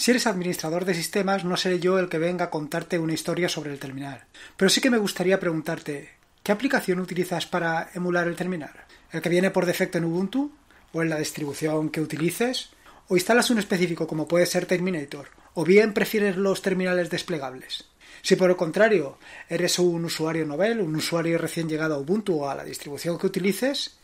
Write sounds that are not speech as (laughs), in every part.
Si eres administrador de sistemas, no seré yo el que venga a contarte una historia sobre el terminal. Pero sí que me gustaría preguntarte, ¿qué aplicación utilizas para emular el terminal? ¿El que viene por defecto en Ubuntu? ¿O en la distribución que utilices? ¿O instalas un específico como puede ser Terminator? ¿O bien prefieres los terminales desplegables? Si por el contrario eres un usuario novel, un usuario recién llegado a Ubuntu o a la distribución que utilices,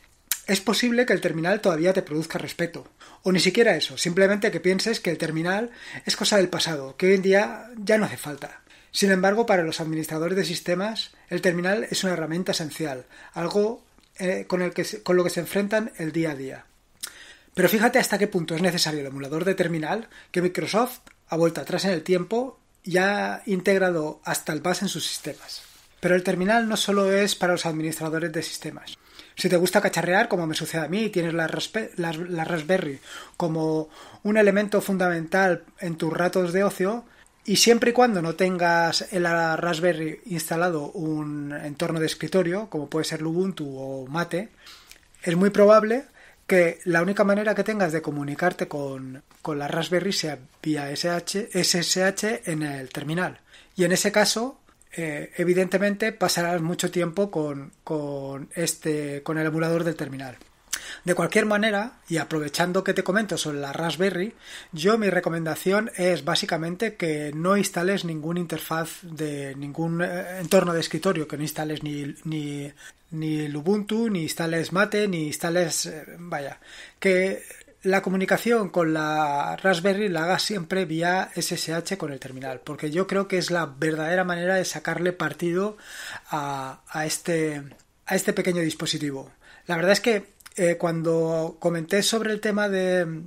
es posible que el terminal todavía te produzca respeto, o ni siquiera eso, simplemente que pienses que el terminal es cosa del pasado, que hoy en día ya no hace falta. Sin embargo, para los administradores de sistemas, el terminal es una herramienta esencial, algo eh, con, el que, con lo que se enfrentan el día a día. Pero fíjate hasta qué punto es necesario el emulador de terminal que Microsoft ha vuelto atrás en el tiempo y ha integrado hasta el base en sus sistemas. Pero el terminal no solo es para los administradores de sistemas. Si te gusta cacharrear, como me sucede a mí, tienes la, Raspberry como un elemento fundamental en tus ratos de ocio, y siempre y cuando no tengas en la Raspberry instalado un entorno de escritorio, como puede ser Ubuntu o Mate, es muy probable que la única manera que tengas de comunicarte con, la Raspberry sea vía SSH en el terminal. Y en ese caso, eh, evidentemente pasarás mucho tiempo con, este, con el emulador del terminal. De cualquier manera, y aprovechando que te comento sobre la Raspberry, yo mi recomendación es básicamente que no instales ninguna interfaz de ningún eh, entorno de escritorio, que no instales ni, ni, ni Ubuntu, ni instales Mate, ni instales... Eh, vaya, que la comunicación con la Raspberry la haga siempre vía SSH con el terminal, porque yo creo que es la verdadera manera de sacarle partido a, este, a este pequeño dispositivo. La verdad es que eh, cuando comenté sobre el tema de mm,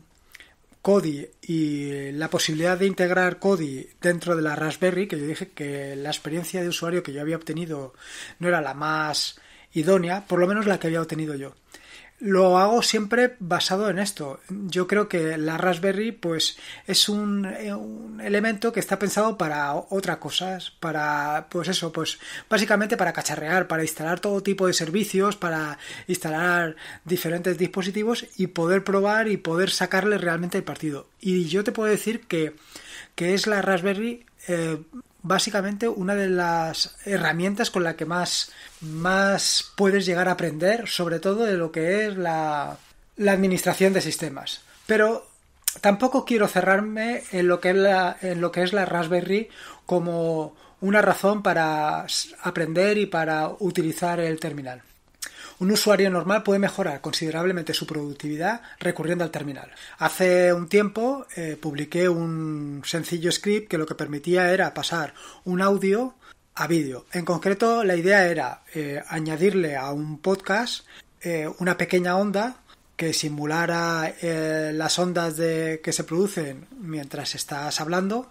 Kodi y la posibilidad de integrar Kodi dentro de la Raspberry, que yo dije que la experiencia de usuario que yo había obtenido no era la más idónea, por lo menos la que había obtenido yo lo hago siempre basado en esto. Yo creo que la Raspberry pues es un, eh, elemento que está pensado para otras cosas, para pues eso, pues básicamente para cacharrear, para instalar todo tipo de servicios, para instalar diferentes dispositivos y poder probar y poder sacarle realmente el partido. Y yo te puedo decir que, que es la Raspberry eh, básicamente una de las herramientas con la que más, más puedes llegar a aprender, sobre todo de lo que es la, la administración de sistemas. Pero tampoco quiero cerrarme en lo que es la, en lo que es la Raspberry como una razón para aprender y para utilizar el terminal. Un usuario normal puede mejorar considerablemente su productividad recurriendo al terminal. Hace un tiempo eh, publiqué un sencillo script que lo que permitía era pasar un audio a vídeo. En concreto, la idea era eh, añadirle a un podcast eh, una pequeña onda que simulara las ondas que se producen mientras estás hablando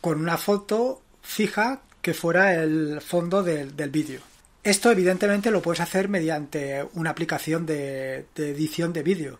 con una foto fija que fuera el fondo del, del vídeo. Esto evidentemente lo puedes hacer mediante una aplicación de, edición de vídeo,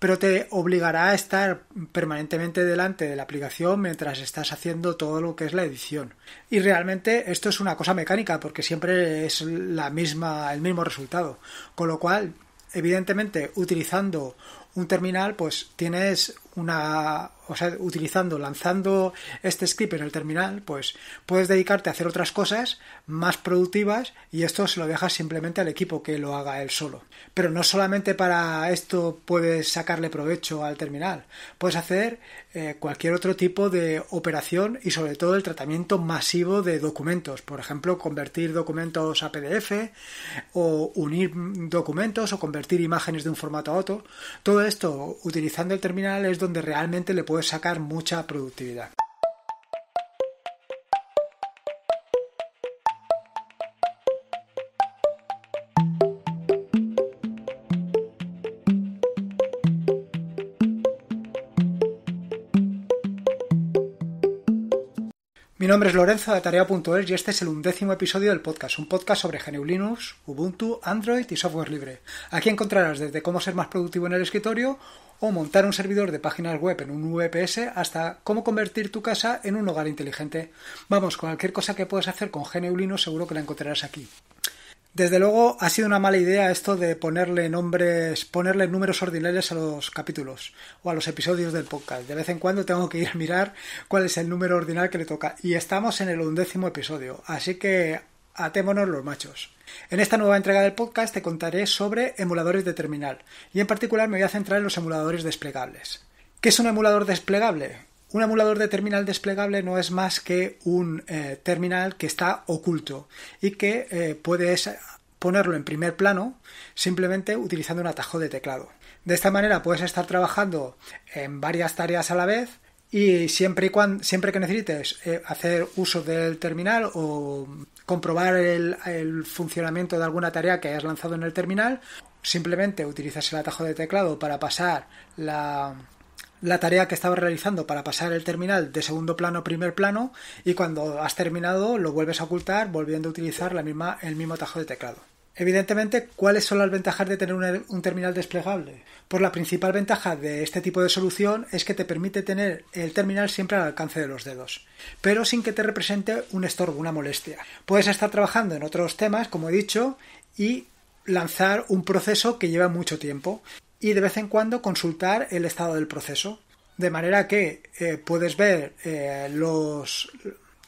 pero te obligará a estar permanentemente delante de la aplicación mientras estás haciendo todo lo que es la edición. Y realmente esto es una cosa mecánica porque siempre es la misma, el mismo resultado, con lo cual evidentemente utilizando un terminal, pues tienes una, o sea, utilizando, lanzando este script en el terminal, pues puedes dedicarte a hacer otras cosas más productivas y esto se lo dejas simplemente al equipo que lo haga él solo. Pero no solamente para esto puedes sacarle provecho al terminal, puedes hacer eh, cualquier otro tipo de operación y sobre todo el tratamiento masivo de documentos, por ejemplo, convertir documentos a PDF o unir documentos o convertir imágenes de un formato a otro. Todo esto utilizando el terminal es donde realmente le puedes sacar mucha productividad. Mi nombre es Lorenzo de Tarea.es y este es el undécimo episodio del podcast, un podcast sobre GNU Linux, Ubuntu, Android y software libre. Aquí encontrarás desde cómo ser más productivo en el escritorio o montar un servidor de páginas web en un VPS hasta cómo convertir tu casa en un hogar inteligente. Vamos, cualquier cosa que puedas hacer con GNU seguro que la encontrarás aquí. Desde luego ha sido una mala idea esto de ponerle nombres, ponerle números ordinarios a los capítulos o a los episodios del podcast. De vez en cuando tengo que ir a mirar cuál es el número ordinal que le toca. Y estamos en el undécimo episodio, así que atémonos los machos. En esta nueva entrega del podcast te contaré sobre emuladores de terminal y en particular me voy a centrar en los emuladores desplegables. ¿Qué es un emulador desplegable? Un emulador de terminal desplegable no es más que un eh, terminal que está oculto y que eh, puedes ponerlo en primer plano simplemente utilizando un atajo de teclado. De esta manera puedes estar trabajando en varias tareas a la vez y siempre, cuando, siempre que necesites eh, hacer uso del terminal o comprobar el funcionamiento de alguna tarea que hayas lanzado en el terminal, simplemente utilizas el atajo de teclado para pasar la, la tarea que estabas realizando para pasar el terminal de segundo plano a primer plano y cuando has terminado lo vuelves a ocultar volviendo a utilizar la misma, el mismo tajo de teclado. Evidentemente, ¿cuáles son las ventajas de tener un terminal desplegable? Pues la principal ventaja de este tipo de solución es que te permite tener el terminal siempre al alcance de los dedos, pero sin que te represente un estorbo, una molestia. Puedes estar trabajando en otros temas, como he dicho, y lanzar un proceso que lleva mucho tiempo y de vez en cuando consultar el estado del proceso. De manera que eh, puedes ver eh, los,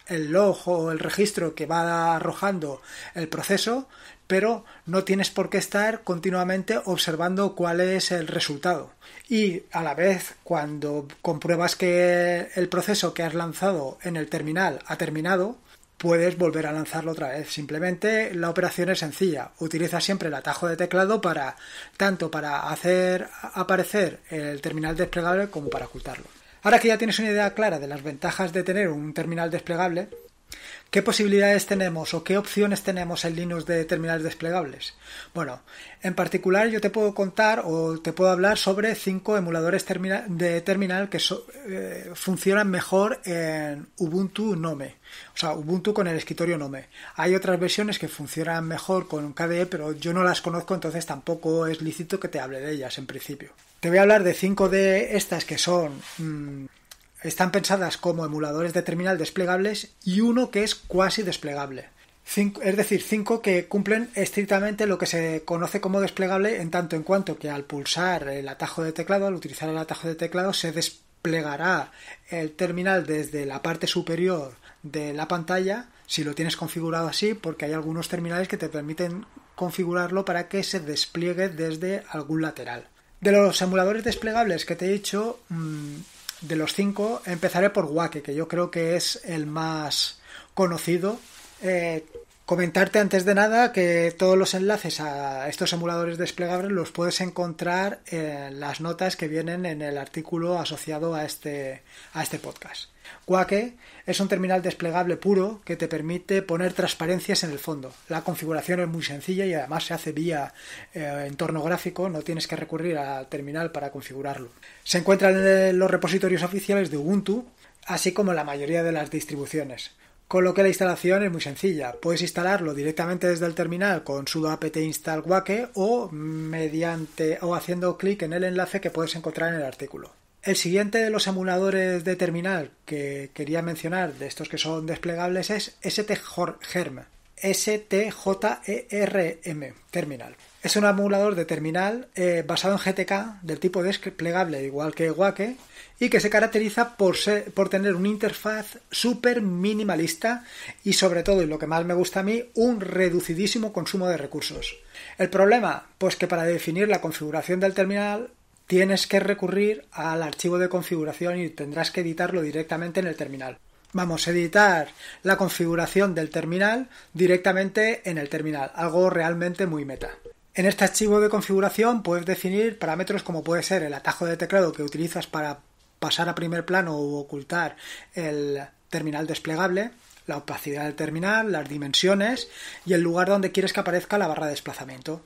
el log o el registro que va arrojando el proceso, pero no tienes por qué estar continuamente observando cuál es el resultado. Y a la vez, cuando compruebas que el proceso que has lanzado en el terminal ha terminado, puedes volver a lanzarlo otra vez. Simplemente la operación es sencilla. Utiliza siempre el atajo de teclado para tanto para hacer aparecer el terminal desplegable como para ocultarlo. Ahora que ya tienes una idea clara de las ventajas de tener un terminal desplegable, ¿Qué posibilidades tenemos o qué opciones tenemos en Linux de terminales desplegables? Bueno, en particular yo te puedo contar o te puedo hablar sobre cinco emuladores de terminal que eh, funcionan mejor en Ubuntu Nome, o sea, Ubuntu con el escritorio Nome. Hay otras versiones que funcionan mejor con KDE, pero yo no las conozco, entonces tampoco es lícito que te hable de ellas en principio. Te voy a hablar de cinco de estas que son... Mm, están pensadas como emuladores de terminal desplegables y uno que es cuasi desplegable. es decir, cinco que cumplen estrictamente lo que se conoce como desplegable en tanto en cuanto que al pulsar el atajo de teclado, al utilizar el atajo de teclado, se desplegará el terminal desde la parte superior de la pantalla, si lo tienes configurado así, porque hay algunos terminales que te permiten configurarlo para que se despliegue desde algún lateral. De los emuladores desplegables que te he dicho, mm, de los cinco, empezaré por Wake, que yo creo que es el más conocido. Eh, Comentarte antes de nada que todos los enlaces a estos emuladores desplegables los puedes encontrar en las notas que vienen en el artículo asociado a este, a este podcast. Quake es un terminal desplegable puro que te permite poner transparencias en el fondo. La configuración es muy sencilla y además se hace vía eh, entorno gráfico, no tienes que recurrir al terminal para configurarlo. Se encuentran en los repositorios oficiales de Ubuntu, así como en la mayoría de las distribuciones. Con lo que la instalación es muy sencilla. Puedes instalarlo directamente desde el terminal con sudo apt install wake o mediante o haciendo clic en el enlace que puedes encontrar en el artículo. El siguiente de los emuladores de terminal que quería mencionar, de estos que son desplegables, es stgerm. STJERM Terminal. Es un emulador de terminal eh, basado en GTK del tipo desplegable igual que Wake y que se caracteriza por, por tener una interfaz súper minimalista y sobre todo, y lo que más me gusta a mí, un reducidísimo consumo de recursos. El problema, pues que para definir la configuración del terminal tienes que recurrir al archivo de configuración y tendrás que editarlo directamente en el terminal vamos a editar la configuración del terminal directamente en el terminal, algo realmente muy meta. En este archivo de configuración puedes definir parámetros como puede ser el atajo de teclado que utilizas para pasar a primer plano o ocultar el terminal desplegable, la opacidad del terminal, las dimensiones y el lugar donde quieres que aparezca la barra de desplazamiento.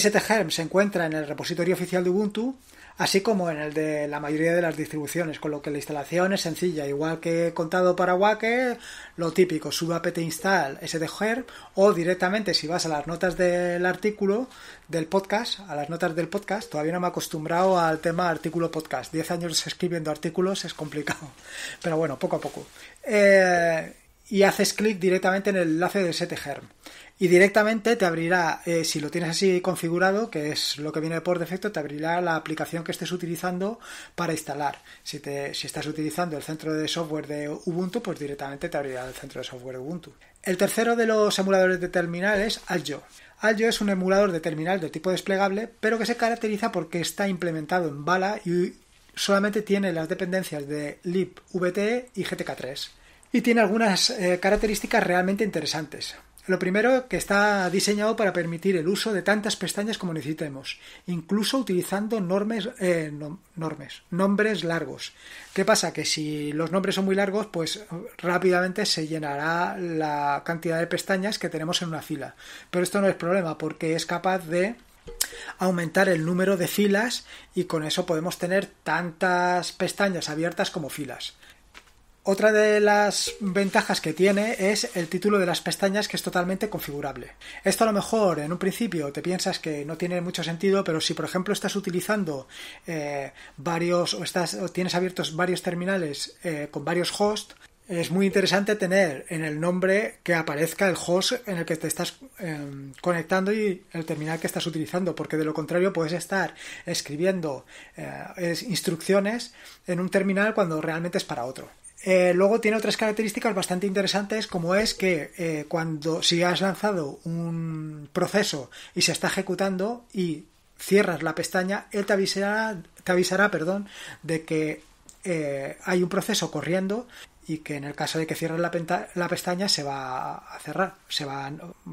STGERM se encuentra en el repositorio oficial de Ubuntu, así como en el de la mayoría de las distribuciones, con lo que la instalación es sencilla, igual que he contado para Wake, lo típico, sudo apt install STGERM o directamente si vas a las notas del artículo del podcast, a las notas del podcast, todavía no me he acostumbrado al tema artículo podcast, 10 años escribiendo artículos es complicado, (laughs) pero bueno, poco a poco. Eh, y haces clic directamente en el enlace de STGERM y directamente te abrirá, eh, si lo tienes así configurado, que es lo que viene por defecto, te abrirá la aplicación que estés utilizando para instalar. Si, te, si estás utilizando el centro de software de Ubuntu, pues directamente te abrirá el centro de software de Ubuntu. El tercero de los emuladores de terminal es Aljo. Aljo es un emulador de terminal de tipo desplegable, pero que se caracteriza porque está implementado en Bala y solamente tiene las dependencias de libvte y GTK3. Y tiene algunas eh, características realmente interesantes. Lo primero, que está diseñado para permitir el uso de tantas pestañas como necesitemos, incluso utilizando eh, nombres largos. ¿Qué pasa? Que si los nombres son muy largos, pues rápidamente se llenará la cantidad de pestañas que tenemos en una fila. Pero esto no es problema porque es capaz de aumentar el número de filas y con eso podemos tener tantas pestañas abiertas como filas. Otra de las ventajas que tiene es el título de las pestañas que es totalmente configurable. Esto a lo mejor en un principio te piensas que no tiene mucho sentido, pero si por ejemplo estás utilizando eh, varios o, estás, tienes abiertos varios terminales eh, con varios hosts, es muy interesante tener en el nombre que aparezca el host en el que te estás em, conectando y el terminal que estás utilizando, porque de lo contrario puedes estar escribiendo eh, instrucciones en un terminal cuando realmente es para otro. Eh, luego tiene otras características bastante interesantes, como es que eh, cuando si has lanzado un proceso y se está ejecutando y cierras la pestaña, él te avisará, te avisará perdón, de que eh, hay un proceso corriendo y que en el caso de que cierres la, pestaña se va a cerrar, se va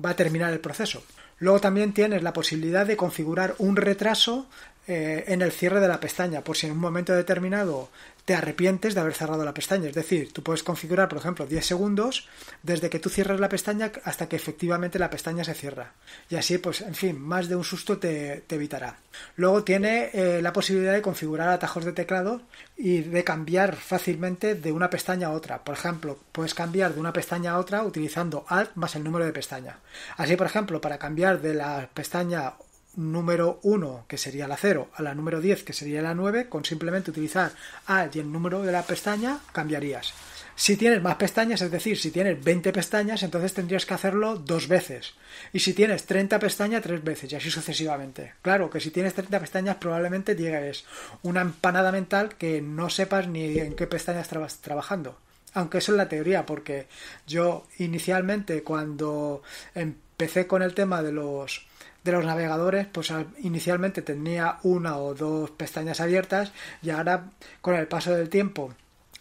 a terminar el proceso. Luego también tienes la posibilidad de configurar un retraso eh, en el cierre de la pestaña, por si en un momento determinado te arrepientes de haber cerrado la pestaña. Es decir, tú puedes configurar, por ejemplo, 10 segundos desde que tú cierres la pestaña hasta que efectivamente la pestaña se cierra. Y así, pues, en fin, más de un susto te, evitará. Luego tiene eh, la posibilidad de configurar atajos de teclado y de cambiar fácilmente de una pestaña a otra. Por ejemplo, puedes cambiar de una pestaña a otra utilizando Alt más el número de pestaña. Así, por ejemplo, para cambiar de la pestaña número 1, que sería la 0, a la número 10, que sería la 9, con simplemente utilizar A y el número de la pestaña, cambiarías. Si tienes más pestañas, es decir, si tienes 20 pestañas, entonces tendrías que hacerlo dos veces. Y si tienes 30 pestañas, tres veces, y así sucesivamente. Claro que si tienes 30 pestañas, probablemente llegues una empanada mental que no sepas ni en qué pestañas estás trabajando. Aunque eso es la teoría, porque yo inicialmente cuando empecé con el tema de los de los navegadores, pues inicialmente tenía una o dos pestañas abiertas y ahora con el paso del tiempo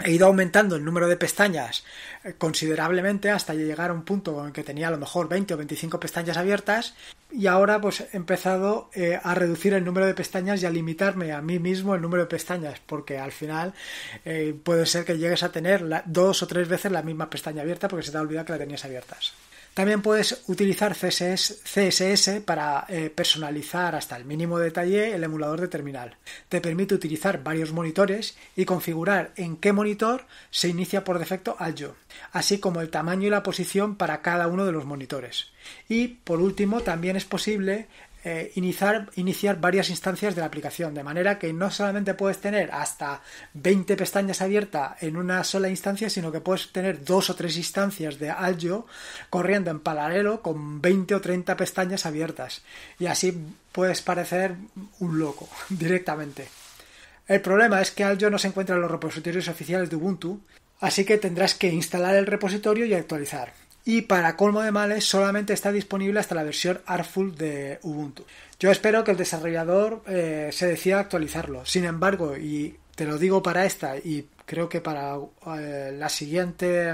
he ido aumentando el número de pestañas eh, considerablemente hasta llegar a un punto en que tenía a lo mejor 20 o 25 pestañas abiertas y ahora pues he empezado eh, a reducir el número de pestañas y a limitarme a mí mismo el número de pestañas porque al final eh, puede ser que llegues a tener dos o tres veces la misma pestaña abierta porque se te ha olvidado que la tenías abiertas. También puedes utilizar CSS, para eh, personalizar hasta el mínimo detalle el emulador de terminal. Te permite utilizar varios monitores y configurar en qué monitor se inicia por defecto yo, así como el tamaño y la posición para cada uno de los monitores. Y por último, también es posible eh, iniciar, varias instancias de la aplicación, de manera que no solamente puedes tener hasta 20 pestañas abiertas en una sola instancia, sino que puedes tener dos o tres instancias de Algio corriendo en paralelo con 20 o 30 pestañas abiertas. Y así puedes parecer un loco (laughs) directamente. El problema es que Algio no se encuentra en los repositorios oficiales de Ubuntu, así que tendrás que instalar el repositorio y actualizar y para colmo de males solamente está disponible hasta la versión Artful de Ubuntu. Yo espero que el desarrollador eh, se decida actualizarlo. Sin embargo, y te lo digo para esta y creo que para eh, la siguiente,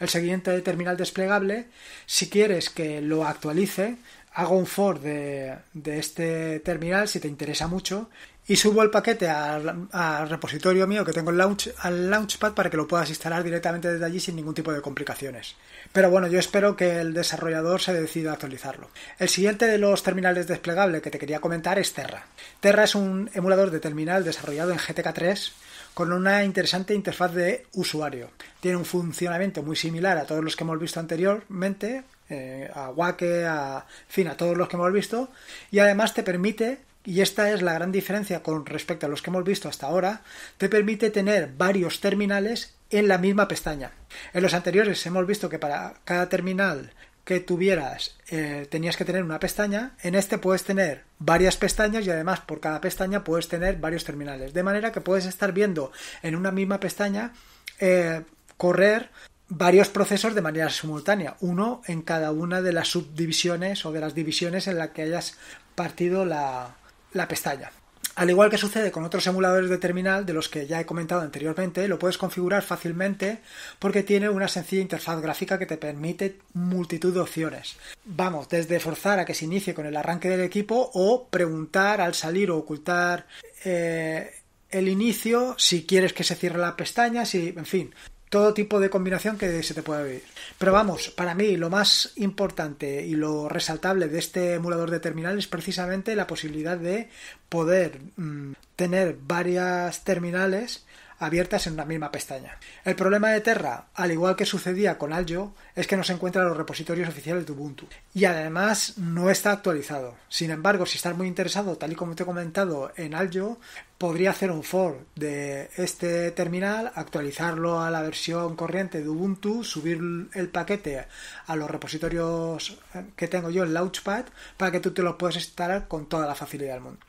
el siguiente terminal desplegable, si quieres que lo actualice, hago un for de este terminal si te interesa mucho y subo el paquete al, repositorio mío que tengo el launch, al Launchpad para que lo puedas instalar directamente desde allí sin ningún tipo de complicaciones. Pero bueno, yo espero que el desarrollador se decida a actualizarlo. El siguiente de los terminales desplegables que te quería comentar es Terra. Terra es un emulador de terminal desarrollado en GTK3 con una interesante interfaz de usuario. Tiene un funcionamiento muy similar a todos los que hemos visto anteriormente, eh, a Wake, a, fin, a todos los que hemos visto, y además te permite y esta es la gran diferencia con respecto a los que hemos visto hasta ahora, te permite tener varios terminales en la misma pestaña. En los anteriores hemos visto que para cada terminal que tuvieras eh, tenías que tener una pestaña, en este puedes tener varias pestañas y además por cada pestaña puedes tener varios terminales, de manera que puedes estar viendo en una misma pestaña eh, correr varios procesos de manera simultánea, uno en cada una de las subdivisiones o de las divisiones en la que hayas partido la, la pestaña. Al igual que sucede con otros emuladores de terminal de los que ya he comentado anteriormente, lo puedes configurar fácilmente porque tiene una sencilla interfaz gráfica que te permite multitud de opciones. Vamos, desde forzar a que se inicie con el arranque del equipo o preguntar al salir o ocultar eh, el inicio si quieres que se cierre la pestaña, si, en fin, todo tipo de combinación que se te pueda vivir. Pero vamos, para mí lo más importante y lo resaltable de este emulador de terminal es precisamente la posibilidad de poder mm, tener varias terminales abiertas en una misma pestaña. El problema de Terra, al igual que sucedía con Aljo, es que no se encuentra en los repositorios oficiales de Ubuntu y además no está actualizado. Sin embargo, si estás muy interesado, tal y como te he comentado en Aljo, podría hacer un for de este terminal, actualizarlo a la versión corriente de Ubuntu, subir el paquete a los repositorios que tengo yo en Launchpad para que tú te lo puedas instalar con toda la facilidad del mundo.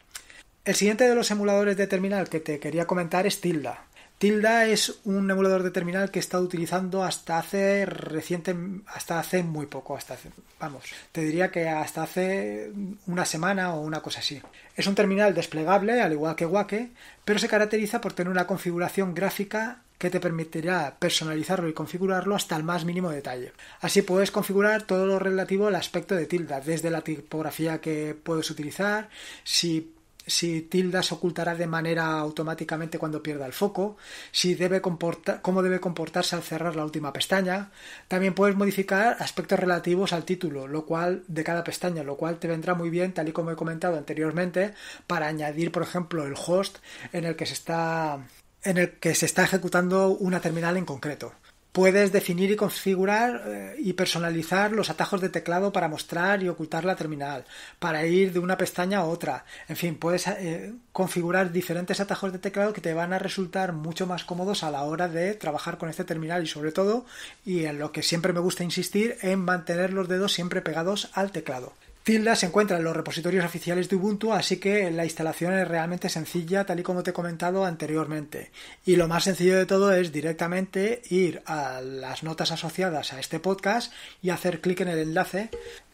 El siguiente de los emuladores de terminal que te quería comentar es Tilda. Tilda es un emulador de terminal que he estado utilizando hasta hace reciente, hasta hace muy poco, hasta vamos, te diría que hasta hace una semana o una cosa así. Es un terminal desplegable, al igual que Wake, pero se caracteriza por tener una configuración gráfica que te permitirá personalizarlo y configurarlo hasta el más mínimo detalle. Así puedes configurar todo lo relativo al aspecto de tilda, desde la tipografía que puedes utilizar, si si tilda se ocultará de manera automáticamente cuando pierda el foco, si debe cómo debe comportarse al cerrar la última pestaña. También puedes modificar aspectos relativos al título, lo cual de cada pestaña, lo cual te vendrá muy bien, tal y como he comentado anteriormente, para añadir, por ejemplo, el host en el que se está en el que se está ejecutando una terminal en concreto. Puedes definir y configurar eh, y personalizar los atajos de teclado para mostrar y ocultar la terminal, para ir de una pestaña a otra. En fin, puedes eh, configurar diferentes atajos de teclado que te van a resultar mucho más cómodos a la hora de trabajar con este terminal y sobre todo, y en lo que siempre me gusta insistir, en mantener los dedos siempre pegados al teclado. Tilda se encuentra en los repositorios oficiales de Ubuntu, así que la instalación es realmente sencilla, tal y como te he comentado anteriormente. Y lo más sencillo de todo es directamente ir a las notas asociadas a este podcast y hacer clic en el enlace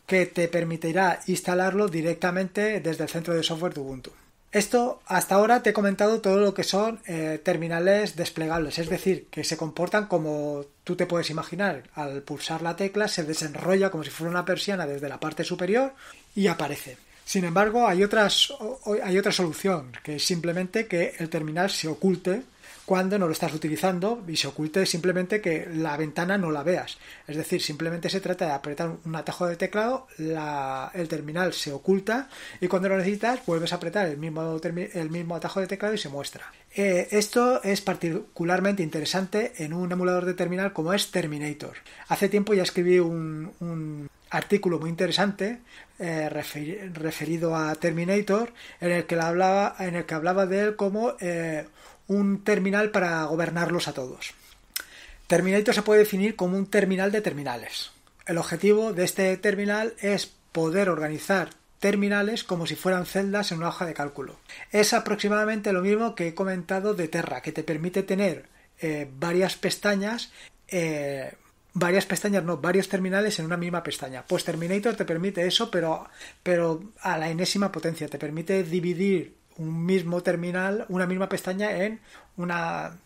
que te permitirá instalarlo directamente desde el centro de software de Ubuntu. Esto hasta ahora te he comentado todo lo que son eh, terminales desplegables, es decir, que se comportan como tú te puedes imaginar. Al pulsar la tecla se desenrolla como si fuera una persiana desde la parte superior y aparece. Sin embargo, hay, otras, hay otra solución, que es simplemente que el terminal se oculte cuando no lo estás utilizando y se oculte simplemente que la ventana no la veas. Es decir, simplemente se trata de apretar un atajo de teclado, el terminal se oculta y cuando lo necesitas vuelves a apretar el mismo, atajo de teclado y se muestra. Eh, esto es particularmente interesante en un emulador de terminal como es Terminator. Hace tiempo ya escribí un, artículo muy interesante eh, referido a Terminator en el que hablaba en el que hablaba de él como eh, un terminal para gobernarlos a todos. Terminator se puede definir como un terminal de terminales. El objetivo de este terminal es poder organizar terminales como si fueran celdas en una hoja de cálculo. Es aproximadamente lo mismo que he comentado de Terra, que te permite tener eh, varias pestañas, eh, varias pestañas, no, varios terminales en una misma pestaña. Pues Terminator te permite eso, pero, pero a la enésima potencia, te permite dividir un mismo terminal, una misma pestaña en una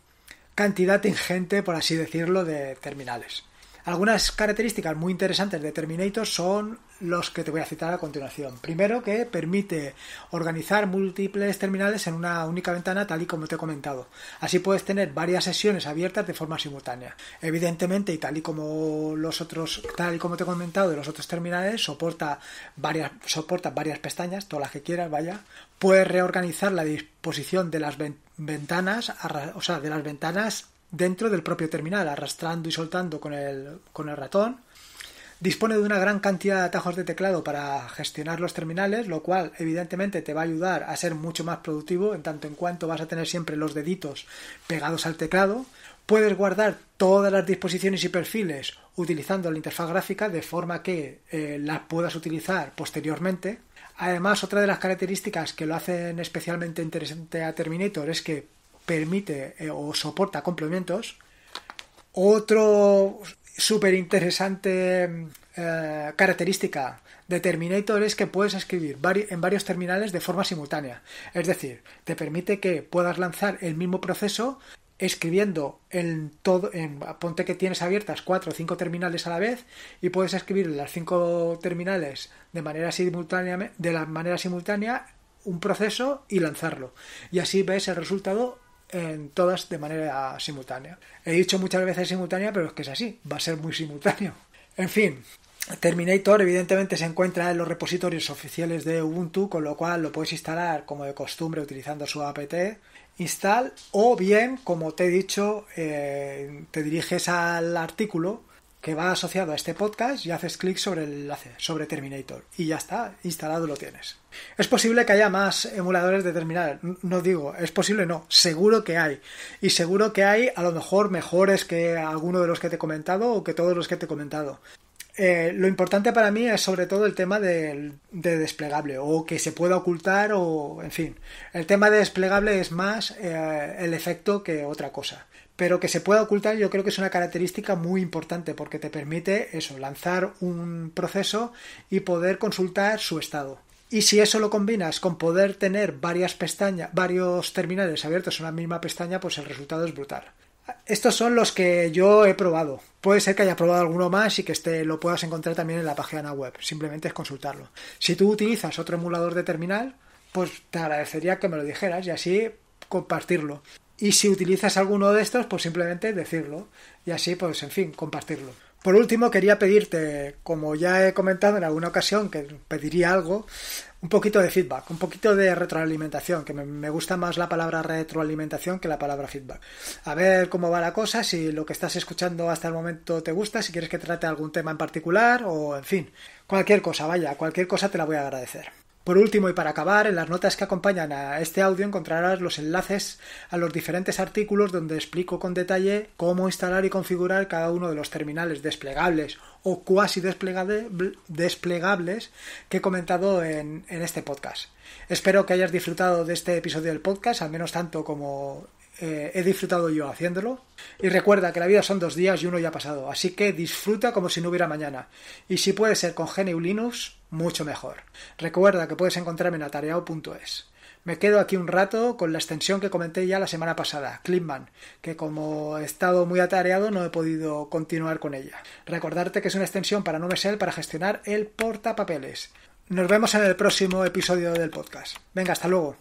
cantidad ingente, por así decirlo, de terminales. Algunas características muy interesantes de Terminator son los que te voy a citar a continuación. Primero, que permite organizar múltiples terminales en una única ventana, tal y como te he comentado. Así puedes tener varias sesiones abiertas de forma simultánea. Evidentemente, y tal y como los otros, tal y como te he comentado, de los otros terminales, soporta varias, soporta varias pestañas, todas las que quieras, vaya. Puedes reorganizar la disposición de las ventanas, o sea, de las ventanas dentro del propio terminal, arrastrando y soltando con el, ratón. Dispone de una gran cantidad de atajos de teclado para gestionar los terminales, lo cual evidentemente te va a ayudar a ser mucho más productivo en tanto en cuanto vas a tener siempre los deditos pegados al teclado. Puedes guardar todas las disposiciones y perfiles utilizando la interfaz gráfica de forma que eh, las puedas utilizar posteriormente. Además, otra de las características que lo hacen especialmente interesante a Terminator es que permite eh, o soporta complementos. Otro súper interesante mm, eh, característica de Terminator es que puedes escribir en varios terminales de forma simultánea. Es decir, te permite que puedas lanzar el mismo proceso escribiendo en todo, en, ponte que tienes abiertas cuatro o cinco terminales a la vez y puedes escribir en las cinco terminales de manera simultánea, de la manera simultánea un proceso y lanzarlo. Y así ves el resultado en todas de manera simultánea. He dicho muchas veces simultánea, pero es que es así, va a ser muy simultáneo. En fin, Terminator evidentemente se encuentra en los repositorios oficiales de Ubuntu, con lo cual lo puedes instalar como de costumbre utilizando su apt install o bien, como te he dicho, eh, te diriges al artículo que va asociado a este podcast y haces clic sobre el enlace, sobre Terminator, y ya está, instalado lo tienes. Es posible que haya más emuladores de Terminator, no digo, es posible no, seguro que hay. Y seguro que hay a lo mejor mejores que alguno de los que te he comentado o que todos los que te he comentado. Eh, lo importante para mí es sobre todo el tema de, desplegable o que se pueda ocultar o en fin. El tema de desplegable es más eh, el efecto que otra cosa pero que se pueda ocultar yo creo que es una característica muy importante porque te permite eso, lanzar un proceso y poder consultar su estado. Y si eso lo combinas con poder tener varias pestañas, varios terminales abiertos en la misma pestaña, pues el resultado es brutal. Estos son los que yo he probado. Puede ser que haya probado alguno más y que este lo puedas encontrar también en la página web. Simplemente es consultarlo. Si tú utilizas otro emulador de terminal, pues te agradecería que me lo dijeras y así compartirlo. Y si utilizas alguno de estos, pues simplemente decirlo y así, pues en fin, compartirlo. Por último, quería pedirte, como ya he comentado en alguna ocasión, que pediría algo, un poquito de feedback, un poquito de retroalimentación, que me, gusta más la palabra retroalimentación que la palabra feedback. A ver cómo va la cosa, si lo que estás escuchando hasta el momento te gusta, si quieres que trate algún tema en particular o, en fin, cualquier cosa, vaya, cualquier cosa te la voy a agradecer. Por último y para acabar, en las notas que acompañan a este audio encontrarás los enlaces a los diferentes artículos donde explico con detalle cómo instalar y configurar cada uno de los terminales desplegables o cuasi desplegables que he comentado en, en este podcast. Espero que hayas disfrutado de este episodio del podcast, al menos tanto como eh, he disfrutado yo haciéndolo. Y recuerda que la vida son dos días y uno ya ha pasado, así que disfruta como si no hubiera mañana. Y si puede ser con GNU Linux, mucho mejor. Recuerda que puedes encontrarme en atareado.es Me quedo aquí un rato con la extensión que comenté ya la semana pasada, Clipman, que como he estado muy atareado no he podido continuar con ella. Recordarte que es una extensión para nubesel para gestionar el portapapeles. Nos vemos en el próximo episodio del podcast. Venga, hasta luego.